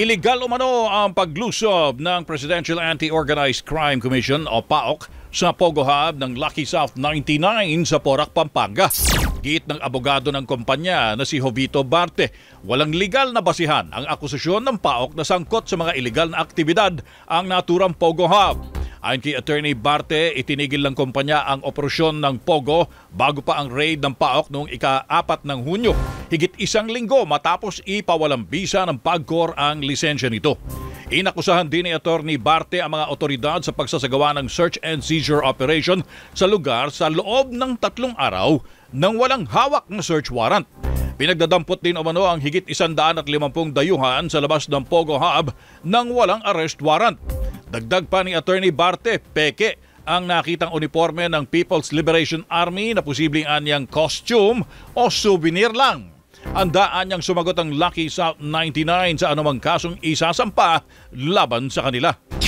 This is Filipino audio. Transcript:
Iligal umano ang paglusob ng Presidential Anti-Organized Crime Commission o PAOC sa Pogo Hub ng Lucky South 99 sa Porac, Pampanga. Giit ng abogado ng kumpanya na si Jovito Barte, walang legal na basihan ang akusasyon ng PAOC na sangkot sa mga ilegal na aktibidad ang naturang Pogo Hub. Ayon kay Attorney Barte, itinigil ng kumpanya ang operasyon ng Pogo bago pa ang raid ng PAOC noong ika-4 ng Hunyo higit isang linggo matapos ipawalang bisa ng PAGCOR ang lisensya nito. Inakusahan din ni Attorney Barte ang mga otoridad sa pagsasagawa ng search and seizure operation sa lugar sa loob ng tatlong araw nang walang hawak ng search warrant. Pinagdadampot din umano ang higit 150 dayuhan sa labas ng Pogo Hub nang walang arrest warrant. Dagdag pa ni Attorney Barte, peke ang nakitang uniforme ng People's Liberation Army na posibleng anyang costume o souvenir lang. Andaan niyang sumagot ang Lucky South 99 sa anumang kasong isasampa laban sa kanila.